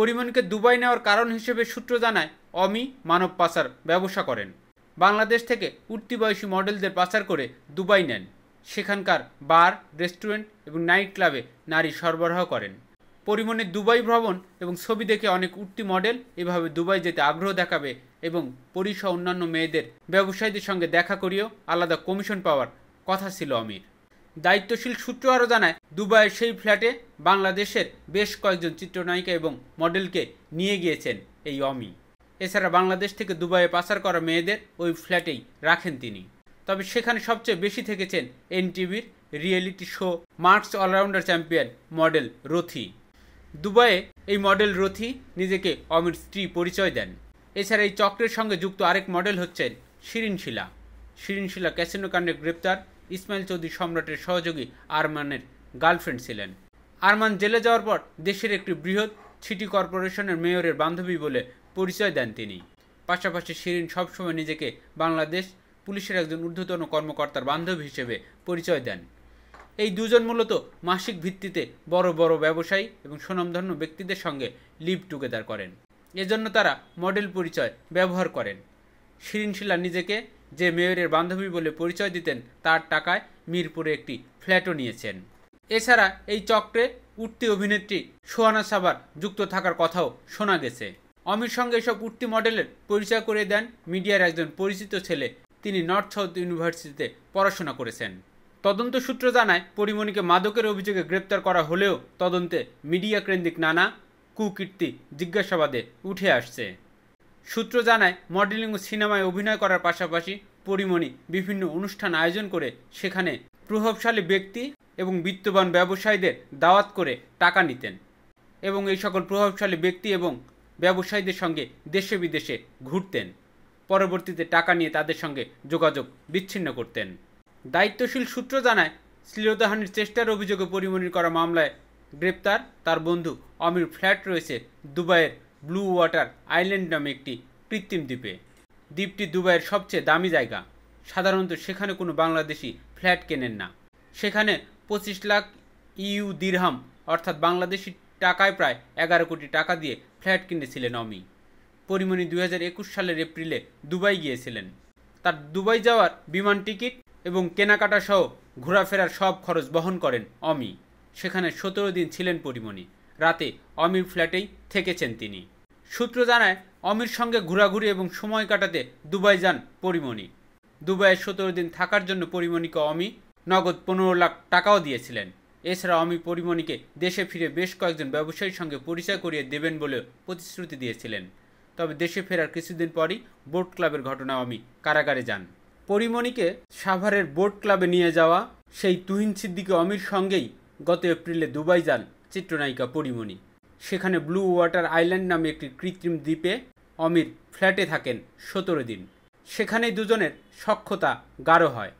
পরিমণিকে Dubai নেওয়ার কারণ হিসেবে সূত্র জানায় অমি মানব পাচার ব্যবসা করেন বাংলাদেশ থেকে উঠতি বয়সী মডেলদের পাচার করে দুবাই নেন সেখানকার বার রেস্টুরেন্ট এবং নাইট ক্লাবে নারী সরবরাহ করেন পরিমণি দুবাই ভ্রমণ এবং ছবি দেখে অনেক উঠতি মডেল এভাবে দুবাই যেতে আগ্রহ দেখাবে এবং পরিসহ অন্যান্য মেয়েদের ব্যবসায়ীদের সঙ্গে দেখা করিয়েও আলাদা কমিশন পাওয়ার কথা ছিল অমির দায়িত্বশীল সূত্র আরও জানায় দুবাইয়ের সেই ফ্ল্যাটে বাংলাদেশের বেশ কয়েকজন চিত্রনায়িকা এবং মডেলকে নিয়ে গিয়েছেন এই অমি এছাড়া বাংলাদেশ থেকে দুবাইয়ে পাচার করা মেয়েদের ওই ফ্ল্যাটেই রাখেন তিনি তবে সেখানে সবচেয়ে বেশি থেকেছেন এনটিভির reality show Marks allrounder champion model Rothi দুবাইয়ে এই মডেল রথি নিজেকে অমির স্ত্রী পরিচয় দেন এছাড়া এই চক্রের সঙ্গে যুক্ত আরেক মডেল হচ্ছেন শিরিনশিলা শিরিনশিলা ক্যাসিনো কাণ্ডে গ্রেপ্তার ইসমাইল চৌধুরী সম্রাটের সহযোগী আরমানের গার্লফ্রেন্ড ছিলেন আরমান জেলে যাওয়ার পর দেশের একটি বৃহৎ সিটি কর্পোরেশনের মেয়রের বান্ধবী বলে পরিচয় দেন তিনি পাশাপাশি শিরিন সবসময় নিজেকে বাংলাদেশ পুলিশের একজন ঊর্ধ্বতন কর্মকর্তার বান্ধবী হিসেবে পরিচয় দেন এই দুজন মূলত মাসিক ভিত্তিতে বড় বড় ব্যবসায়ী এবং সুনামধন্য ব্যক্তিদের সঙ্গে লিভ টুগেদার করেন এজন্য তারা মডেল পরিচয় ব্যবহার করেন শিরিনশিলা নিজেকে যে মেয়রের বান্ধবী বলে পরিচয় দিতেন তার টাকায় মিরপুরে একটি ফ্ল্যাটও নিয়েছেন এছাড়া এই চক্রে উঠতি অভিনেত্রী সোহানা সাবার যুক্ত থাকার কথাও শোনা গেছে অমির সঙ্গে এসব উঠতি মডেলের পরিচয় করে দেন মিডিয়ার একজন পরিচিত ছেলে তিনি নর্থ সাউথ ইউনিভার্সিটিতে পড়াশোনা করেছেন তদন্ত সূত্র জানায় পরিমণিকে মাদকের অভিযোগে গ্রেপ্তার করা হলেও তদন্তে মিডিয়া কেন্দ্রিক নানা কুকীর্তি জিজ্ঞাসাবাদে উঠে আসছে সূত্র জানায় মডেলিং ও সিনেমায় অভিনয় করার পাশাপাশি পরিমণি বিভিন্ন অনুষ্ঠান আয়োজন করে সেখানে প্রভাবশালী ব্যক্তি এবং বিত্তবান ব্যবসায়ীদের দাওয়াত করে টাকা নিতেন এবং এই সকল প্রভাবশালী ব্যক্তি এবং ব্যবসায়ীদের সঙ্গে দেশে বিদেশে ঘুরতেন পরবর্তীতে টাকা নিয়ে তাদের সঙ্গে যোগাযোগ বিচ্ছিন্ন করতেন দায়িত্বশীল সূত্র জানায় শ্লীলতাহানির চেষ্টার অভিযোগে পরিমণির করা মামলায় গ্রেপ্তার তার বন্ধু অমির ফ্ল্যাট রয়েছে দুবাইয়ের ব্লু ওয়াটার আইল্যান্ড নামে একটি কৃত্রিম দ্বীপে দ্বীপটি দুবাইয়ের সবচেয়ে দামি জায়গা সাধারণত সেখানে কোনো বাংলাদেশি ফ্ল্যাট কেনেন না সেখানে পঁচিশ লাখ ইউ দিরহাম অর্থাৎ বাংলাদেশি টাকায় প্রায় এগারো কোটি টাকা দিয়ে ফ্ল্যাট কিনেছিলেন অমি পরিমণি দুই সালের এপ্রিলে দুবাই গিয়েছিলেন তার দুবাই যাওয়ার বিমান টিকিট এবং কেনাকাটা সহ ঘোরাফেরার সব খরচ বহন করেন অমি সেখানে সতেরো দিন ছিলেন পরিমণি রাতে অমির ফ্ল্যাটেই থেকেছেন তিনি সূত্র জানায় অমির সঙ্গে ঘোরাঘুরি এবং সময় কাটাতে দুবাই যান পরিমণি দুবাইয়ে সতেরো দিন থাকার জন্য পরিমণিকে অমি নগদ পনেরো লাখ টাকাও দিয়েছিলেন এছাড়া অমি পরিমণিকে দেশে ফিরে বেশ কয়েকজন ব্যবসায়ীর সঙ্গে পরিচয় করিয়ে দেবেন বলে প্রতিশ্রুতি দিয়েছিলেন তবে দেশে ফেরার কিছুদিন পরই বোট ক্লাবের ঘটনা অমি কারাগারে যান পরিমণিকে সাভারের বোট ক্লাবে নিয়ে যাওয়া সেই তুহিন সিদ্দিকে অমির সঙ্গেই গত এপ্রিলে দুবাই যান চিত্রনায়িকা পরিমণি সেখানে ব্লু ওয়াটার আইল্যান্ড নামে একটি কৃত্রিম দ্বীপে অমির ফ্ল্যাটে থাকেন সতেরো দিন সেখানেই দুজনের সক্ষতা গাঢ় হয়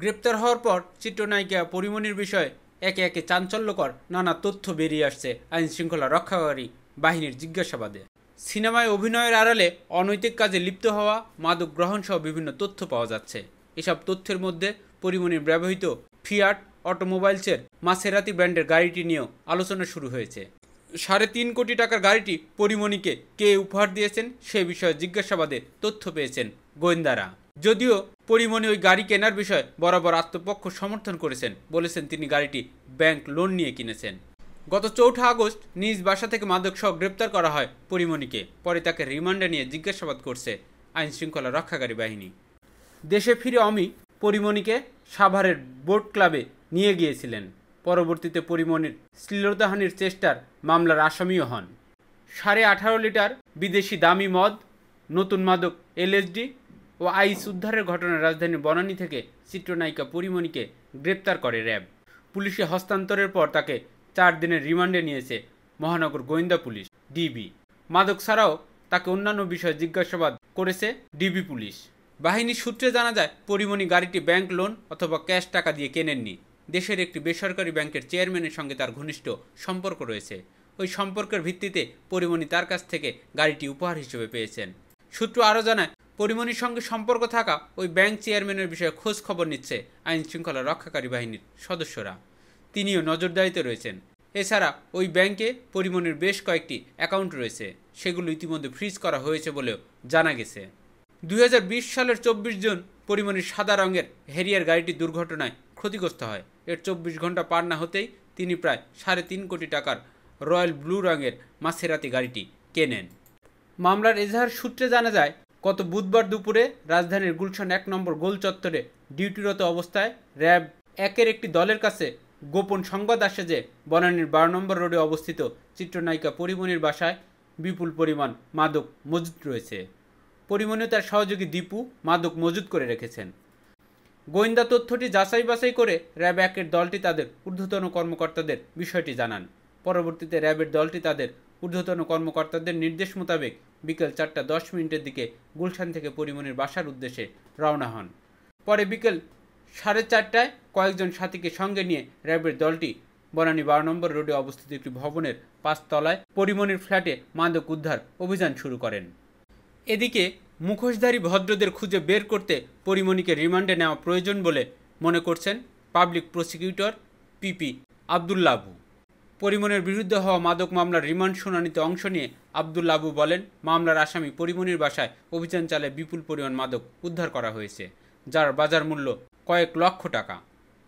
গ্রেপ্তার হওয়ার পর চিত্রনায়িকা পরিমণির বিষয়ে একে একে চাঞ্চল্যকর নানা তথ্য বেরিয়ে আসছে আইন শৃঙ্খলা রক্ষাকারী বাহিনীর জিজ্ঞাসাবাদে সিনেমায় অভিনয়ের আড়ালে অনৈতিক কাজে লিপ্ত হওয়া মাদক গ্রহণসহ বিভিন্ন তথ্য পাওয়া যাচ্ছে এসব তথ্যের মধ্যে পরিমণির ব্যবহৃত ফিয়াট অটোমোবাইলসের মাসেরাতি ব্র্যান্ডের গাড়িটি নিয়েও আলোচনা শুরু হয়েছে সাড়ে তিন কোটি টাকার গাড়িটি পরিমণিকে কে উপহার দিয়েছেন সে বিষয়ে জিজ্ঞাসাবাদে তথ্য পেয়েছেন গোয়েন্দারা যদিও পরিমণি ওই গাড়ি কেনার বিষয়ে বরাবর আত্মপক্ষ সমর্থন করেছেন বলেছেন তিনি গাড়িটি ব্যাংক লোন নিয়ে কিনেছেন গত চৌঠা আগস্ট নিজ বাসা থেকে মাদকসহ গ্রেপ্তার করা হয় পরিমণিকে পরে তাকে রিমান্ডে নিয়ে জিজ্ঞাসাবাদ করছে আইন শৃঙ্খলা রক্ষাকারী বাহিনী দেশে ফিরে অমি পরিমণিকে সাভারের বোট ক্লাবে নিয়ে গিয়েছিলেন পরবর্তীতে পরিমণির শ্লীলতাহানির চেষ্টার মামলার আসামিও হন সাড়ে আঠারো লিটার বিদেশি দামি মদ নতুন মাদক এলএসডি ও আইস উদ্ধারের ঘটনায় রাজধানীর বনানী থেকে চিত্রনায়িকা পরিমণিকে গ্রেপ্তার করে র্যাব পুলিশে হস্তান্তরের পর তাকে চার দিনের রিমান্ডে নিয়েছে মহানগর গোয়েন্দা পুলিশ ডিবি মাদক ছাড়াও তাকে অন্যান্য বিষয়ে জিজ্ঞাসাবাদ করেছে ডিবি পুলিশ বাহিনীর সূত্রে জানা যায় পরিমণি গাড়িটি ব্যাংক লোন অথবা ক্যাশ টাকা দিয়ে কেনেননি দেশের একটি বেসরকারি ব্যাংকের চেয়ারম্যানের সঙ্গে তার ঘনিষ্ঠ সম্পর্ক রয়েছে ওই সম্পর্কের ভিত্তিতে পরিমণি তার কাছ থেকে গাড়িটি উপহার হিসেবে পেয়েছেন সূত্র আরও জানায় পরিমণির সঙ্গে সম্পর্ক থাকা ওই ব্যাংক চেয়ারম্যানের বিষয়ে খোঁজ খবর নিচ্ছে আইন শৃঙ্খলা রক্ষাকারী বাহিনীর সদস্যরা তিনিও নজরদারিতে রয়েছেন এছাড়া ওই ব্যাংকে পরিমণির বেশ কয়েকটি অ্যাকাউন্ট রয়েছে সেগুলো ইতিমধ্যে ফ্রিজ করা হয়েছে বলেও জানা গেছে দু সালের চব্বিশ জুন পরিমণির সাদা রঙের হেরিয়ার গাড়িটি দুর্ঘটনায় ক্ষতিগ্রস্ত হয় এর চব্বিশ ঘন্টা পার না হতেই তিনি প্রায় সাড়ে তিন কোটি টাকার রয়্যাল ব্লু রঙের মাসেরাতি গাড়িটি কেনেন মামলার এজাহার সূত্রে জানা যায় গত বুধবার দুপুরে রাজধানীর গুলশান এক নম্বর গোল চত্বরে ডিউটিরত অবস্থায় র্যাব একের একটি দলের কাছে গোপন সংবাদ আসে যে বনানীর বারো নম্বর রোডে অবস্থিত চিত্রনায়িকা পরিমণির বাসায় বিপুল পরিমাণ মাদক মজুত রয়েছে পরিমণিও তার সহযোগী দীপু মাদক মজুত করে রেখেছেন গোয়েন্দা তথ্যটি যাচাই বাছাই করে র্যাব একের দলটি তাদের ঊর্ধ্বতন কর্মকর্তাদের বিষয়টি জানান পরবর্তীতে র্যাবের দলটি তাদের ঊর্ধ্বতন কর্মকর্তাদের নির্দেশ মোতাবেক বিকেল চারটা দশ মিনিটের দিকে গুলশান থেকে পরিমনির বাসার উদ্দেশ্যে রওনা হন পরে বিকেল সাড়ে চারটায় কয়েকজন সাথীকে সঙ্গে নিয়ে র্যাবের দলটি বনানী বারো নম্বর রোডে অবস্থিত একটি ভবনের পাঁচতলায় পরিমনির ফ্ল্যাটে মাদক উদ্ধার অভিযান শুরু করেন এদিকে মুখোশধারী ভদ্রদের খুঁজে বের করতে পরিমণিকে রিমান্ডে নেওয়া প্রয়োজন বলে মনে করছেন পাবলিক প্রসিকিউটর পিপি আবদুল্লাবু পরিমণের বিরুদ্ধে হওয়া মাদক মামলার রিমান্ড শুনানিতে অংশ নিয়ে আবদুল্লাবু বলেন মামলার আসামি পরিমণির বাসায় অভিযান চালে বিপুল পরিমাণ মাদক উদ্ধার করা হয়েছে যার বাজার মূল্য কয়েক লক্ষ টাকা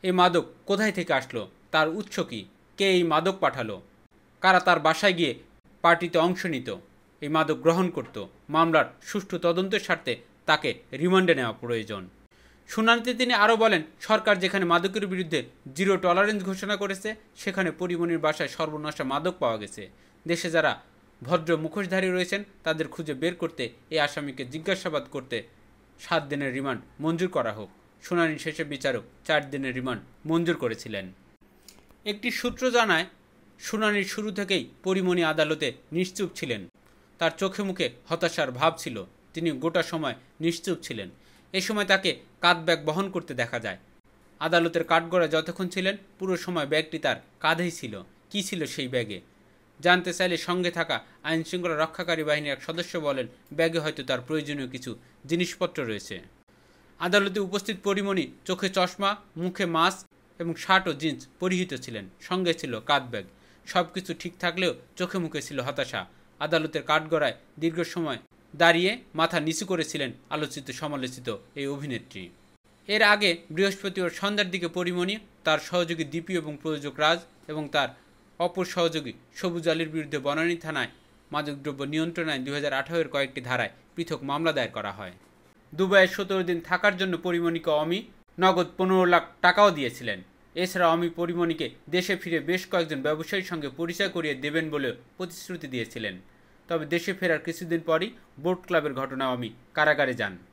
এই মাদক কোথায় থেকে আসলো তার উৎস কী কে এই মাদক পাঠালো কারা তার বাসায় গিয়ে পার্টিতে অংশ নিত এই মাদক গ্রহণ করত মামলার সুষ্ঠু তদন্তের স্বার্থে তাকে রিমান্ডে নেওয়া প্রয়োজন শুনানিতে তিনি আরও বলেন সরকার যেখানে মাদকের বিরুদ্ধে জিরো টলারেন্স ঘোষণা করেছে সেখানে পরিমণির বাসায় সর্বনাশা মাদক পাওয়া গেছে দেশে যারা ভদ্র মুখোশধারী রয়েছেন তাদের খুঁজে বের করতে এই আসামিকে জিজ্ঞাসাবাদ করতে সাত দিনের রিমান্ড মঞ্জুর করা হোক শুনানি শেষে বিচারক চার দিনের রিমান্ড মঞ্জুর করেছিলেন একটি সূত্র জানায় শুনানির শুরু থেকেই পরিমণি আদালতে নিশ্চুপ ছিলেন তার চোখে মুখে হতাশার ভাব ছিল তিনি গোটা সময় নিশ্চুপ ছিলেন এ সময় তাকে কাঁধ ব্যাগ বহন করতে দেখা যায় আদালতের কাঠগোড়া যতক্ষণ ছিলেন পুরো সময় ব্যাগটি তার কাঁধেই ছিল কি ছিল সেই ব্যাগে জানতে চাইলে সঙ্গে থাকা আইনশৃঙ্খলা রক্ষাকারী বাহিনীর এক সদস্য বলেন ব্যাগে হয়তো তার প্রয়োজনীয় কিছু জিনিসপত্র রয়েছে আদালতে উপস্থিত পরিমণি চোখে চশমা মুখে মাস্ক এবং শার্ট ও জিন্স পরিহিত ছিলেন সঙ্গে ছিল কাঁধ ব্যাগ সব কিছু ঠিক থাকলেও চোখে মুখে ছিল হতাশা আদালতের কাঠগড়ায় দীর্ঘ সময় দাঁড়িয়ে মাথা নিচু করেছিলেন আলোচিত সমালোচিত এই অভিনেত্রী এর আগে বৃহস্পতি ও সন্ধ্যার দিকে পরিমণি তার সহযোগী দীপি এবং প্রযোজক রাজ এবং তার অপর সহযোগী সবুজ আলীর বিরুদ্ধে বনানী থানায় মাদকদ্রব্য নিয়ন্ত্রণ আইন দু হাজার কয়েকটি ধারায় পৃথক মামলা দায়ের করা হয় দুবাইয়ে সতেরো দিন থাকার জন্য পরিমণিকে অমি নগদ পনেরো লাখ টাকাও দিয়েছিলেন এছাড়া অমি পরিমণিকে দেশে ফিরে বেশ কয়েকজন ব্যবসায়ীর সঙ্গে পরিচয় করিয়ে দেবেন বলেও প্রতিশ্রুতি দিয়েছিলেন তবে দেশে ফেরার কিছুদিন পরই বোট ক্লাবের ঘটনা অমি কারাগারে যান